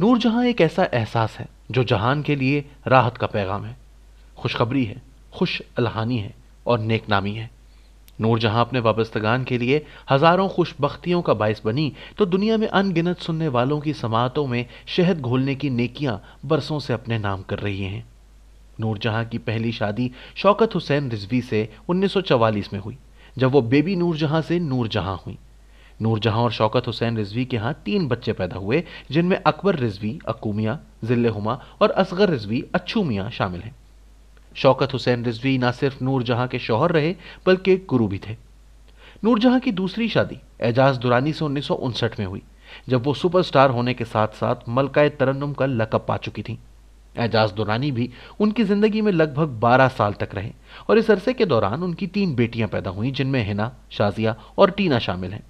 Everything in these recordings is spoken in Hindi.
नूरजहां एक ऐसा एहसास है जो जहान के लिए राहत का पैगाम है खुशखबरी है खुश अलहानी है और नेकनामी है नूरजहां अपने वाबस्तगान के लिए हजारों खुशबख्तियों का बायस बनी तो दुनिया में अनगिनत सुनने वालों की समातों में शहद घोलने की नेकियां बरसों से अपने नाम कर रही हैं नूरजहां की पहली शादी शौकत हुसैन रिजवी से 1944 में हुई जब वो बेबी नूरजहां से नूरजहां हुई नूरजहां और शौकत हुसैन रिजवी के यहाँ तीन बच्चे पैदा हुए जिनमें अकबर रिजवी अकूमिया जिले हुमा और असगर रिजवी अच्छू मियाँ शामिल हैं शौकत हुसैन रिजवी ना सिर्फ नूरजहां के शौहर रहे बल्कि गुरु भी थे नूरजहां की दूसरी शादी एजाज दुरानी से उन्नीस में हुई जब वो सुपरस्टार होने के साथ साथ मलकाए तरन्नुम का लकब पा चुकी थी एजाज दुरानी भी उनकी जिंदगी में लगभग 12 साल तक रहे और इस अरसे के दौरान उनकी तीन बेटियां पैदा हुई जिनमें हिना शाजिया और टीना शामिल हैं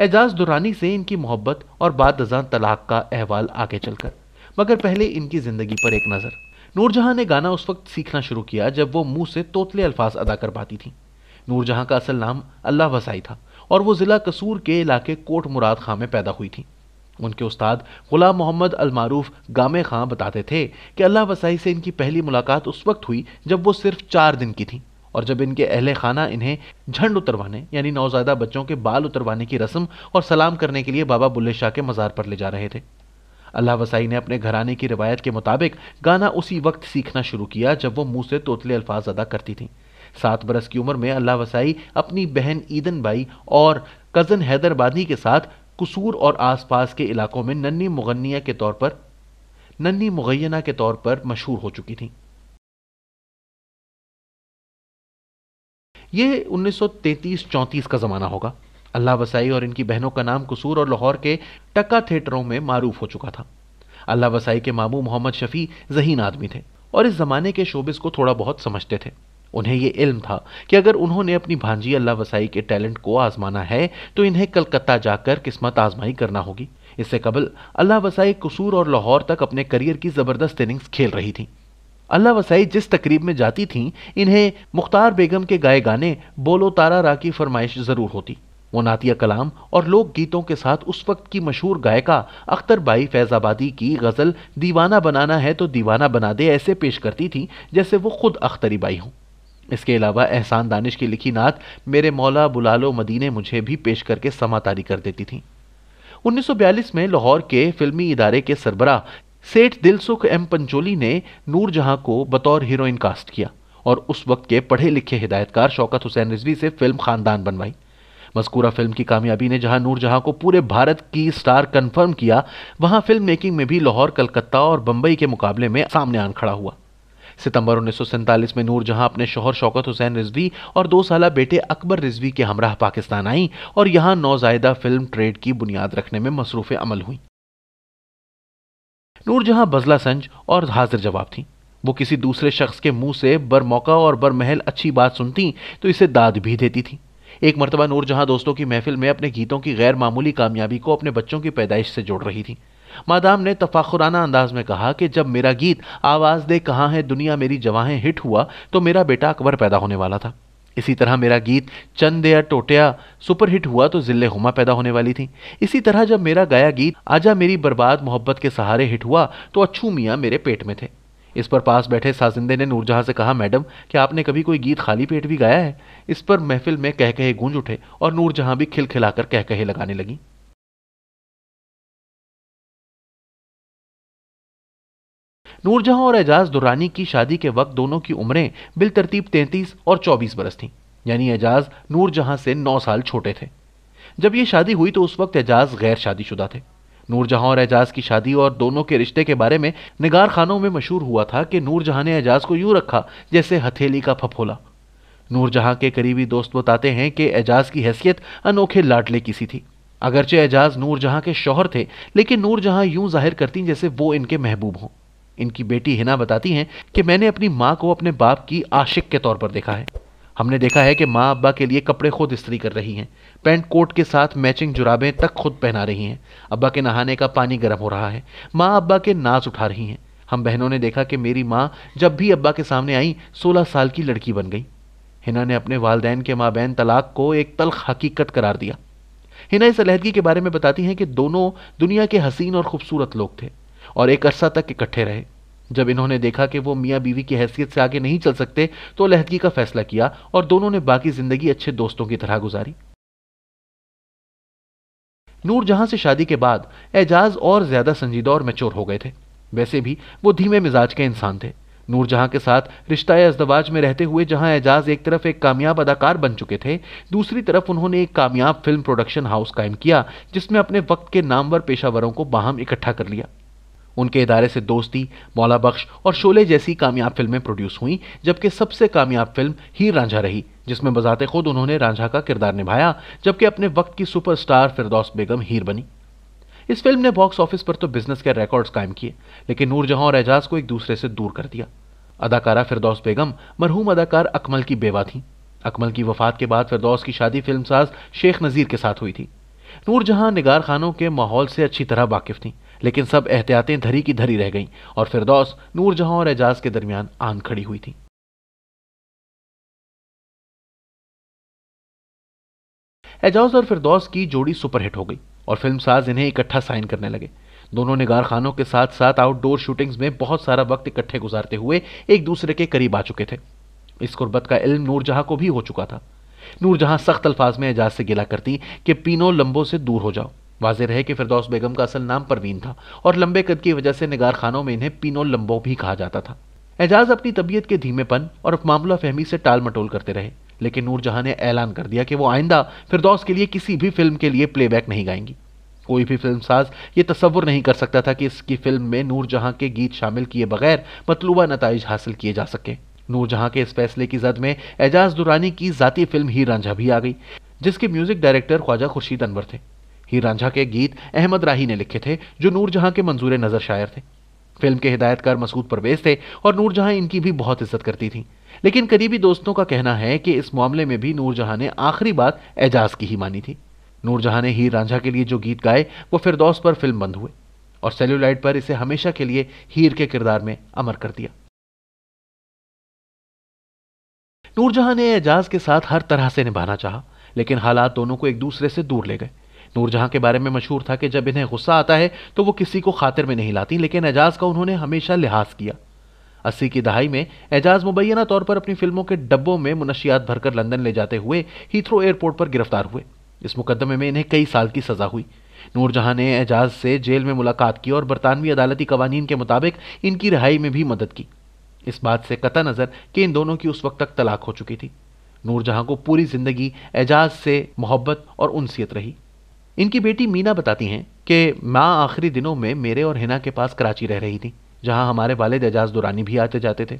एजाज दुरानी से इनकी मोहब्बत और बाद दजान तलाक का अहवाल आगे चलकर मगर पहले इनकी ज़िंदगी पर एक नज़र नूरजहाँ ने गाना उस वक्त सीखना शुरू किया जब वो मुंह से तोतले अल्फाज अदा कर पाती थी नूरजहाँ का असल नाम अल्लाह वसाई था और वो ज़िला कसूर के इलाके कोट मुराद खां में पैदा हुई थी उनके उस्ताद गुलाम मोहम्मद अलमारूफ गामे खां बताते थे कि अल्लाह वसाई से इनकी पहली मुलाकात उस वक्त हुई जब वो सिर्फ चार दिन की थी और जब इनके अहल खाना इन्हें झंड उतरवाने यानी नौजायदा बच्चों के बाल उतरवाने की रस्म और सलाम करने के लिए बाबा बुल्ले शाह के मज़ार पर ले जा रहे थे अल्लाह वसाई ने अपने घराने की रवायत के मुताबिक गाना उसी वक्त सीखना शुरू किया जब वो मुंह से तोतले अल्फाज अदा करती थी सात बरस की उम्र में अल्लाह वसाई अपनी बहन ईदन बाई और कज़न हैदरबादी के साथ कसूर और आसपास के इलाकों में नन्नी मुगनिया के तौर पर नन्नी मुगैना के तौर पर मशहूर हो चुकी थीं ये 1933-34 का ज़माना होगा अल्लाह वसाई और इनकी बहनों का नाम कसूर और लाहौर के टक्का थिएटरों में मारूफ हो चुका था अल्लाह वसाई के मामू मोहम्मद शफ़ी जहीन आदमी थे और इस ज़माने के शोबिस को थोड़ा बहुत समझते थे उन्हें ये इल्म था कि अगर उन्होंने अपनी भांजी अल्लाह वसाई के टैलेंट को आजमाना है तो इन्हें कलकत्ता जाकर किस्मत आजमाई करना होगी इससे कबल अल्लाह वसाई कसूर और लाहौर तक अपने करियर की ज़बरदस्त इनिंग्स खेल रही थी अल्लाह वसाई जिस तकरीब में जाती थीं इन्हें मुख्तार बेगम के गाए गाने बोलो तारा रा की फरमाइश ज़रूर होती वो नातिया कलाम और लोक गीतों के साथ उस वक्त की मशहूर गायिका अख्तरबाई फैज़ाबादी की गज़ल दीवाना बनाना है तो दीवाना बना दे ऐसे पेश करती थी जैसे वो खुद अख्तरीबाई हों इसके अलावा एहसान दानिश की लिखी नात मेरे मौला बुलालो मदीने मुझे भी पेश करके समातारी कर देती थी 1942 में लाहौर के फिल्मी इदारे के सरबरा सेठ दिलसुख एम पंचोली ने जहां को बतौर हीरोइन कास्ट किया और उस वक्त के पढ़े लिखे हिदायतकार शौकत हुसैन रिजवी से फिल्म खानदान बनवाई मस्कूरा फिल्म की कामयाबी ने जहां जहां को पूरे भारत की स्टार कंफर्म किया वहां फिल्म मेकिंग में भी लाहौर कलकत्ता और बंबई के मुकाबले में सामने आन खड़ा हुआ सितंबर उन्नीस में जहां अपने शोहर शौकत हुसैन रिजवी और दो साल बेटे अकबर रिजवी के हमराह पाकिस्तान आई और यहां नौजायदा फिल्म ट्रेड की बुनियाद रखने में मसरूफ़ अमल हुई जहां बजला संज और हाजिर जवाब थी वो किसी दूसरे शख्स के मुंह से बर मौका और बरमहल अच्छी बात सुनती तो इसे दाद भी देती थी एक मरतबा जहां दोस्तों की महफिल में अपने गीतों की गैर मामूली कामयाबी को अपने बच्चों की पैदाइश से जोड़ रही थी मादाम ने तफाखुराना अंदाज में कहा कि जब मेरा गीत आवाज़ दे कहाँ है दुनिया मेरी जवाहें हिट हुआ तो मेरा बेटा अकबर पैदा होने वाला था इसी तरह मेरा गीत चंद या टोटिया सुपरहिट हुआ तो जिले हुमा पैदा होने वाली थी इसी तरह जब मेरा गाया गीत आजा मेरी बर्बाद मोहब्बत के सहारे हिट हुआ तो अच्छू मियाँ मेरे पेट में थे इस पर पास बैठे साजिंदे ने नूरजहाँ से कहा मैडम क्या आपने कभी कोई गीत खाली पेट भी गाया है इस पर महफिल में कह कहे गूंज उठे और नूरजहाँ भी खिलखिलाकर कह कहे लगाने लगी नूरजहां और एजाज दुर्रानी की शादी के वक्त दोनों की उम्रें बिल तरतीब तैंतीस और चौबीस बरस थीं यानी एजाज नूरजहां से नौ साल छोटे थे जब ये शादी हुई तो उस वक्त एजाज गैर शादीशुदा थे नूरजहां और एजाज की शादी और दोनों के रिश्ते के बारे में निगार खानों में मशहूर हुआ था कि नूरजहां ने एजाज को यूं रखा जैसे हथेली का फफोला नूरजहां के करीबी दोस्त बताते हैं कि एजाज की हैसियत अनोखे लाडले की सी थी अगरचे एजाज नूरजहां के शौहर थे लेकिन नूरजहां यूं जाहिर करती जैसे वो इनके महबूब हों इनकी बेटी हिना बताती हैं कि मैंने अपनी माँ को अपने बाप की आशिक के तौर पर देखा है हमने देखा है कि माँ अब्बा के लिए कपड़े खुद इस्त्री कर रही हैं पैंट कोट के साथ मैचिंग जुराबें तक खुद पहना रही हैं अब्बा के नहाने का पानी गर्म हो रहा है माँ अब्बा के नाच उठा रही हैं हम बहनों ने देखा कि मेरी माँ जब भी अब्बा के सामने आई सोलह साल की लड़की बन गई हिना ने अपने वालदेन के माँ बहन तलाक को एक तलख हकीकत करार दिया हिना इस अलहदगी के बारे में बताती हैं कि दोनों दुनिया के हसीन और खूबसूरत लोग थे और एक अरसा तक इकट्ठे रहे जब इन्होंने देखा कि वो मियाँ बीवी की हैसियत से आगे नहीं चल सकते तो लहदगी का फैसला किया और दोनों ने बाकी जिंदगी अच्छे दोस्तों की तरह गुजारी नूर जहां से शादी के बाद एजाज और ज्यादा संजीदा और मेच्योर हो गए थे वैसे भी वो धीमे मिजाज के इंसान थे नूर जहां के साथ रिश्ता अजदवाज में रहते हुए जहां एजाज एक तरफ एक कामयाब अदाकार बन चुके थे दूसरी तरफ उन्होंने एक कामयाब फिल्म प्रोडक्शन हाउस कायम किया जिसमें अपने वक्त के नामवर पेशावरों को बाहम इकट्ठा कर लिया उनके इदारे से दोस्ती मौला बख्श और शोले जैसी कामयाब फिल्में प्रोड्यूस हुई जबकि सबसे कामयाब फिल्म हीर रांझा रही जिसमें बजाते खुद उन्होंने रांझा का किरदार निभाया जबकि अपने वक्त की सुपरस्टार फिरदौस बेगम हीर बनी इस फिल्म ने बॉक्स ऑफिस पर तो बिजनेस के रिकॉर्ड्स कायम किए लेकिन नूरजहां और एजाज को एक दूसरे से दूर कर दिया अदाकारा फिरदौस बेगम मरहूम अदाकार अकमल की बेवा थी अकमल की वफात के बाद फिरदौस की शादी फिल्म साज शेख नज़ीर के साथ हुई थी नूरजहां निगार खानों के माहौल से अच्छी तरह वाकिफ थी लेकिन सब एहतियातें धरी की धरी रह गईं और फिरदौस नूरजहां और एजाज के दरमियान आन खड़ी हुई थी एजाज और फिरदौस की जोड़ी सुपरहिट हो गई और फिल्म साज इन्हें इकट्ठा साइन करने लगे दोनों निगार खानों के साथ साथ आउटडोर शूटिंग्स में बहुत सारा वक्त इकट्ठे गुजारते हुए एक दूसरे के करीब आ चुके थे इस गुर्बत का इल्म नूरजहां को भी हो चुका था नूरजहां सख्त अल्फाज में एजाज से गिला करती कि पीनो लंबों से दूर हो जाओ वाजिर है कि फिरदौस बेगम का असल नाम परवीन था और लंबे कद की वजह से निगार खानों में इन्हें पीनो लंबो भी कहा जाता था एजाज अपनी तबीयत के धीमेपन और मामला फहमी से टाल मटोल करते रहे लेकिन नूरजहां ने ऐलान कर दिया कि वो आइंदा फिरदौस के लिए किसी भी फिल्म के लिए प्लेबैक नहीं गाएंगी कोई भी फिल्म साज ये तस्वुर नहीं कर सकता था कि इसकी फिल्म में नूरजहां के गीत शामिल किए बगैर मतलूबा नतज हासिल किए जा सके नूरजहां के इस फैसले की जद में एजाज दुरानी की जाती फिल्म ही रांझा भी आ गई जिसके म्यूजिक डायरेक्टर ख्वाजा खुर्शीद अनवर थे हीर रांझा के गीत अहमद राही ने लिखे थे जो नूरजहां के मंजूर नज़र शायर थे फिल्म के हिदायतकार मसूद परवेज थे और नूरजहां इनकी भी बहुत इज्जत करती थी लेकिन करीबी दोस्तों का कहना है कि इस मामले में भी नूरजहां ने आखिरी बात एजाज की ही मानी थी नूरजहां ने हीर रांझा के लिए जो गीत गाए वो फिरदौस पर फिल्म बंद हुए और सेल्यूलाइट पर इसे हमेशा के लिए हीर के किरदार में अमर कर दिया नूरजहां ने एजाज के साथ हर तरह से निभाना चाहा लेकिन हालात दोनों को एक दूसरे से दूर ले गए नूरजहां के बारे में मशहूर था कि जब इन्हें गुस्सा आता है तो वो किसी को खातिर में नहीं लाती लेकिन एजाज का उन्होंने हमेशा लिहाज किया अस्सी की दहाई में एजाज मुबैना तौर पर अपनी फिल्मों के डब्बों में मुनशियात भरकर लंदन ले जाते हुए हीथ्रो एयरपोर्ट पर गिरफ्तार हुए इस मुकदमे में इन्हें कई साल की सजा हुई नूरजहां ने एजाज से जेल में मुलाकात की और बरतानवी अदालती कवानीन के मुताबिक इनकी रिहाई में भी मदद की इस बात से कता नज़र कि इन दोनों की उस वक्त तक तलाक हो चुकी थी नूरजहां को पूरी जिंदगी एजाज से मोहब्बत और उनसीयत रही इनकी बेटी मीना बताती हैं कि माँ आखिरी दिनों में मेरे और हिना के पास कराची रह रही थी जहाँ हमारे वालद एजाज दुरानी भी आते जाते थे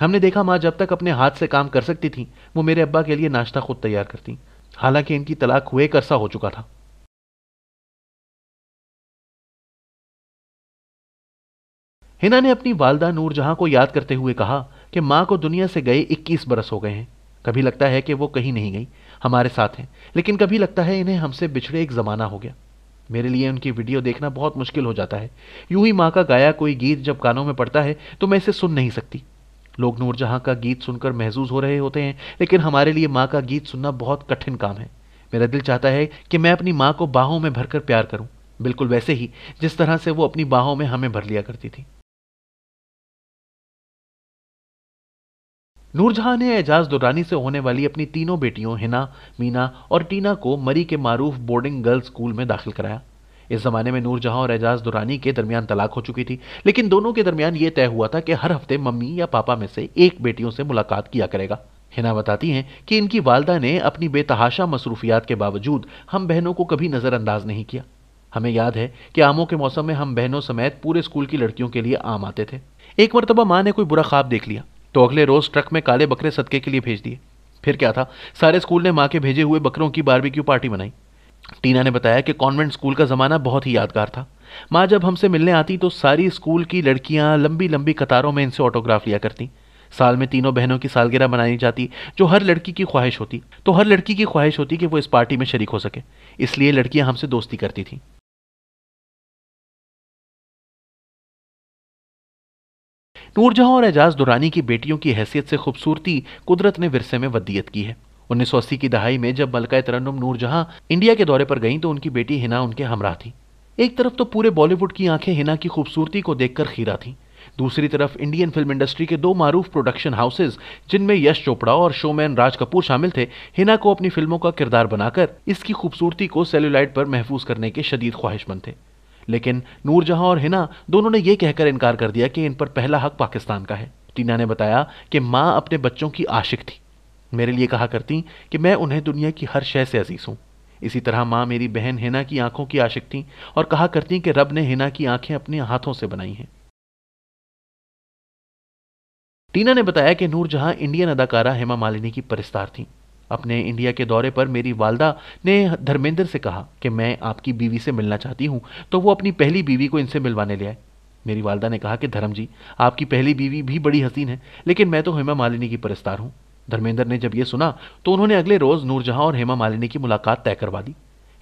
हमने देखा माँ जब तक अपने हाथ से काम कर सकती थी वो मेरे अब्बा के लिए नाश्ता खुद तैयार करती हालांकि इनकी तलाक हुए एक अरसा हो चुका था हिना ने अपनी वालदा नूर जहां को याद करते हुए कहा कि माँ को दुनिया से गए 21 बरस हो गए हैं कभी लगता है कि वो कहीं नहीं गई हमारे साथ हैं लेकिन कभी लगता है इन्हें हमसे बिछड़े एक ज़माना हो गया मेरे लिए उनकी वीडियो देखना बहुत मुश्किल हो जाता है यूं ही माँ का गाया कोई गीत जब कानों में पड़ता है तो मैं इसे सुन नहीं सकती लोग नूरजहाँ का गीत सुनकर महजूज हो रहे होते हैं लेकिन हमारे लिए माँ का गीत सुनना बहुत कठिन काम है मेरा दिल चाहता है कि मैं अपनी माँ को बाहों में भरकर प्यार करूँ बिल्कुल वैसे ही जिस तरह से वो अपनी बाहों में हमें भर लिया करती थी नूरजहां ने एजाज दुरानी से होने वाली अपनी तीनों बेटियों हिना मीना और टीना को मरी के मारूफ बोर्डिंग गर्ल्स स्कूल में दाखिल कराया इस जमाने में नूरजहां और एजाज दुरानी के दरमियान तलाक हो चुकी थी लेकिन दोनों के दरमियान यह तय हुआ था कि हर हफ्ते मम्मी या पापा में से एक बेटियों से मुलाकात किया करेगा हिना बताती हैं कि इनकी वालदा ने अपनी बेतहाशा मसरूफियात के बावजूद हम बहनों को कभी नज़रअंदाज नहीं किया हमें याद है कि आमों के मौसम में हम बहनों समेत पूरे स्कूल की लड़कियों के लिए आम आते थे एक मरतबा माँ ने कोई बुरा ख्वाब देख लिया तो अगले रोज ट्रक में काले बकरे सदके के लिए भेज दिए फिर क्या था सारे स्कूल ने माँ के भेजे हुए बकरों की बारबेक्यू पार्टी मनाई टीना ने बताया कि कॉन्वेंट स्कूल का ज़माना बहुत ही यादगार था माँ जब हमसे मिलने आती तो सारी स्कूल की लड़कियाँ लंबी लंबी कतारों में इनसे ऑटोग्राफ लिया करती साल में तीनों बहनों की सालगिरह मनाई जाती जो हर लड़की की ख्वाहिश होती तो हर लड़की की ख्वाहिश होती कि वो इस पार्टी में शरीक हो सके इसलिए लड़कियां हमसे दोस्ती करती थीं नूरजहां और एजाज दुरानी की बेटियों की हैसियत से खूबसूरती कुदरत ने विरसे में वदियत की है अस्सी की दहाई में जब मलका तरन्नुम नूरजहां इंडिया के दौरे पर गईं तो उनकी बेटी हिना उनके हमरा थी एक तरफ तो पूरे बॉलीवुड की आंखें हिना की खूबसूरती को देखकर खीरा थीं दूसरी तरफ इंडियन फिल्म इंडस्ट्री के दो मारूफ प्रोडक्शन हाउसेज जिनमें यश चोपड़ा और शोमैन राज कपूर शामिल थे हिना को अपनी फिल्मों का किरदार बनाकर इसकी खूबसूरती को सेलुलाइट पर महफूज करने के शदीद ख्वाहिशमंद थे लेकिन नूरजहां और हिना दोनों ने यह कहकर इनकार कर दिया कि इन पर पहला हक पाकिस्तान का है टीना ने बताया कि माँ अपने बच्चों की आशिक थी मेरे लिए कहा करती कि मैं उन्हें दुनिया की हर शय से अजीज हूँ इसी तरह माँ मेरी बहन हिना की आंखों की आशिक थी और कहा करती कि रब ने हिना की आंखें अपने हाथों से बनाई हैं टीना ने बताया कि नूरजहां इंडियन अदाकारा हेमा मालिनी की परिस्तार थीं अपने इंडिया के दौरे पर मेरी वालदा ने धर्मेंद्र से कहा कि मैं आपकी बीवी से मिलना चाहती हूँ तो वो अपनी पहली बीवी को इनसे मिलवाने ले आए मेरी वालदा ने कहा कि धर्म जी आपकी पहली बीवी भी बड़ी हसीन है लेकिन मैं तो हेमा मालिनी की परस्तार हूँ धर्मेंद्र ने जब यह सुना तो उन्होंने अगले रोज नूरजहाँ और हेमा मालिनी की मुलाकात तय करवा दी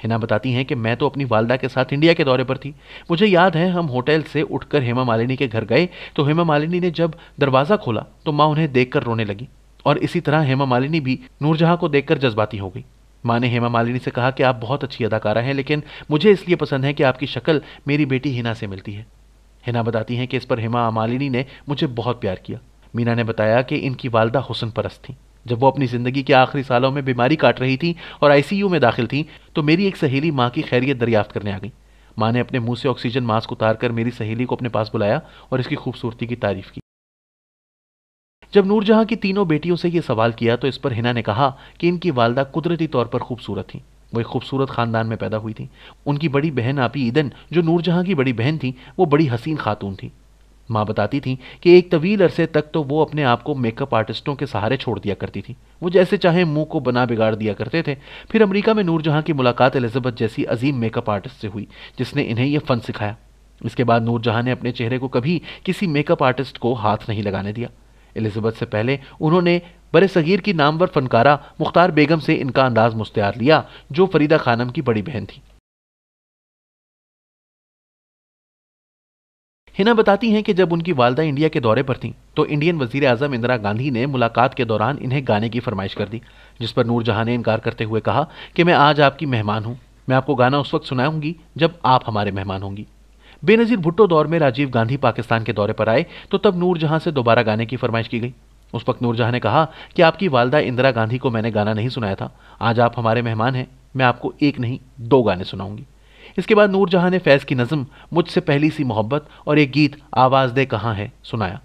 हिना बताती हैं कि मैं तो अपनी वालदा के साथ इंडिया के दौरे पर थी मुझे याद है हम होटल से उठकर हेमा मालिनी के घर गए तो हेमा मालिनी ने जब दरवाज़ा खोला तो माँ उन्हें देखकर रोने लगी और इसी तरह हेमा मालिनी भी नूरजहां को देखकर जज्बाती हो गई माँ ने हेमा मालिनी से कहा कि आप बहुत अच्छी अदाकारा हैं लेकिन मुझे इसलिए पसंद है कि आपकी शक्ल मेरी बेटी हिना से मिलती है हिना बताती हैं कि इस पर हेमा मालिनी ने मुझे बहुत प्यार किया मीना ने बताया कि इनकी वालदा हुसन परस्त थी जब वो अपनी ज़िंदगी के आखिरी सालों में बीमारी काट रही थी और आईसीयू में दाखिल थी तो मेरी एक सहेली माँ की खैरियत दरियाफ्त करने आ गई माँ ने अपने मुंह से ऑक्सीजन मास्क उतार कर मेरी सहेली को अपने पास बुलाया और इसकी खूबसूरती की तारीफ की जब नूरजहां की तीनों बेटियों से ये सवाल किया तो इस पर हिना ने कहा कि इनकी वालदा कुदरती तौर पर खूबसूरत थी वो एक खूबसूरत खानदान में पैदा हुई थी उनकी बड़ी बहन आपी ईदन जो नूरजहां की बड़ी बहन थी वो बड़ी हसीन खातून थी माँ बताती थी कि एक तवील अरसे तक तो वो अपने आप को मेकअप आर्टिस्टों के सहारे छोड़ दिया करती थी वो जैसे चाहे मुंह को बना बिगाड़ दिया करते थे फिर अमेरिका में नूरजहां की मुलाकात एलिजाबेथ जैसी अजीम मेकअप आर्टिस्ट से हुई जिसने इन्हें यह फन सिखाया इसके बाद नूरजहां ने अपने चेहरे को कभी किसी मेकअप आर्टिस्ट को हाथ नहीं लगाने दिया एलिजबेथ से पहले उन्होंने बर सगीर की नामवर फनकारा मुख्तार बेगम से इनका अंदाज मुस्तार लिया जो फरीदा खानम की बड़ी बहन थी हिना बताती हैं कि जब उनकी वालदा इंडिया के दौरे पर थीं तो इंडियन वजीर अजम इंदिरा गांधी ने मुलाकात के दौरान इन्हें गाने की फरमाइश कर दी जिस पर नूरजहां ने इनकार करते हुए कहा कि मैं आज आपकी मेहमान हूं मैं आपको गाना उस वक्त सुनाऊंगी जब आप हमारे मेहमान होंगी बेनजीर भुट्टो दौर में राजीव गांधी पाकिस्तान के दौरे पर आए तो तब जहां से दोबारा गाने की फरमाइश की गई उस वक्त जहां ने कहा कि आपकी वालदा इंदिरा गांधी को मैंने गाना नहीं सुनाया था आज आप हमारे मेहमान हैं मैं आपको एक नहीं दो गाने सुनाऊंगी इसके बाद जहां ने फैज़ की नज़म मुझसे पहली सी मोहब्बत और एक गीत आवाज़ दे कहाँ है सुनाया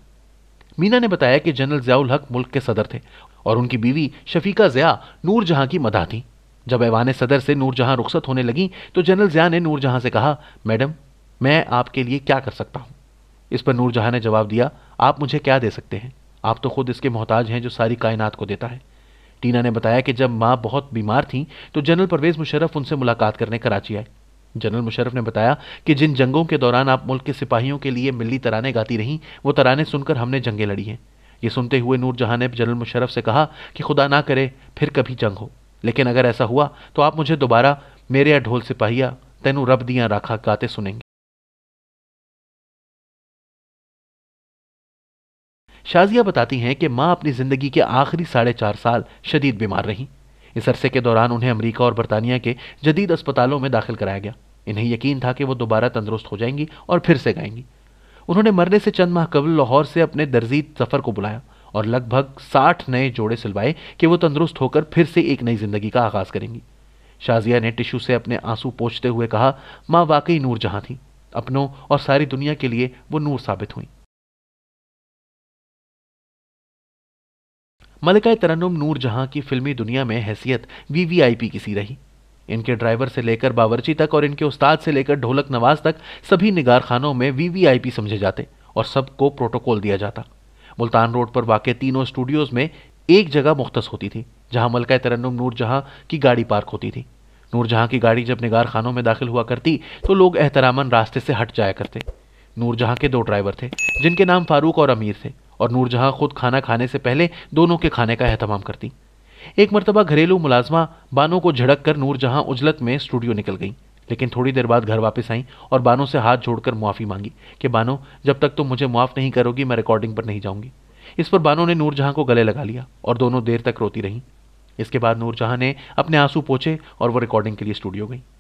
मीना ने बताया कि जनरल जयाउल हक मुल्क के सदर थे और उनकी बीवी शफीका जया नूर जहां की मदा थी जब ऐवान सदर से जहां रुखसत होने लगी तो जनरल जया ने जहां से कहा मैडम मैं आपके लिए क्या कर सकता हूँ इस पर नूरजहाँ ने जवाब दिया आप मुझे क्या दे सकते हैं आप तो खुद इसके मोहताज हैं जो सारी कायनात को देता है टीना ने बताया कि जब माँ बहुत बीमार थीं तो जनरल परवेज़ मुशरफ उनसे मुलाकात करने कराची आए जनरल मुशरफ़ ने बताया कि जिन जंगों के दौरान आप मुल्क के सिपाहियों के लिए मिली तराने गाती रहीं वो तराने सुनकर हमने जंगें लड़ी हैं ये सुनते हुए नूरजहाँ ने जनरल मुशरफ से कहा कि खुदा ना करे फिर कभी जंग हो लेकिन अगर ऐसा हुआ तो आप मुझे दोबारा मेरे या ढोल सिपाहिया तेनू रब दियाँ राखा गाते सुनेंगे शाजिया बताती हैं कि माँ अपनी ज़िंदगी के आखिरी साढ़े चार साल शदीद बीमार रहीं इस अरसे के दौरान उन्हें अमरीका और बरतानिया के जदीद अस्पतालों में दाखिल कराया गया इन्हें यकीन था कि वो दोबारा तंदुरुस्त हो जाएंगी और फिर से गाएंगी उन्होंने मरने से चंद माह कबल लाहौर से अपने दर्जी सफ़र को बुलाया और लगभग साठ नए जोड़े सिलवाए कि वो तंदुरुस्त होकर फिर से एक नई ज़िंदगी का आगाज़ करेंगी शाजिया ने टिशू से अपने आंसू पोछते हुए कहा माँ वाकई नूर जहाँ थी अपनों और सारी दुनिया के लिए वो नूर साबित हुई मलिका तरन्नुम नूर जहां की फिल्मी दुनिया में हैसियत वीवीआईपी की सी रही इनके ड्राइवर से लेकर बावर्ची तक और इनके उस्ताद से लेकर ढोलक नवाज तक सभी निगार खानों में वीवीआईपी समझे जाते और सबको प्रोटोकॉल दिया जाता मुल्तान रोड पर वाक़ तीनों स्टूडियोज़ में एक जगह मुख्तस होती थी जहां मलका तरन्नुम नूरजहां की गाड़ी पार्क होती थी नूरजहाँ की गाड़ी जब निगार खानों में दाखिल हुआ करती तो लोग एहतरामन रास्ते से हट जाया करते नूरजहाँ के दो ड्राइवर थे जिनके नाम फारूक और अमीर थे और नूरजहाँ खुद खाना खाने से पहले दोनों के खाने का अहतमाम करती एक मरतबा घरेलू मुलाजमा बानो को झड़क कर नूरजहाँ उजलत में स्टूडियो निकल गई लेकिन थोड़ी देर बाद घर वापस आई और बानो से हाथ जोड़कर मुआफ़ी मांगी कि बानो जब तक तुम मुझे माफ़ नहीं करोगी मैं रिकॉर्डिंग पर नहीं जाऊंगी इस पर बानो ने नूरजहाँ को गले लगा लिया और दोनों देर तक रोती रहीं इसके बाद नूरजहाँ ने अपने आंसू पोछे और वो रिकॉर्डिंग के लिए स्टूडियो गई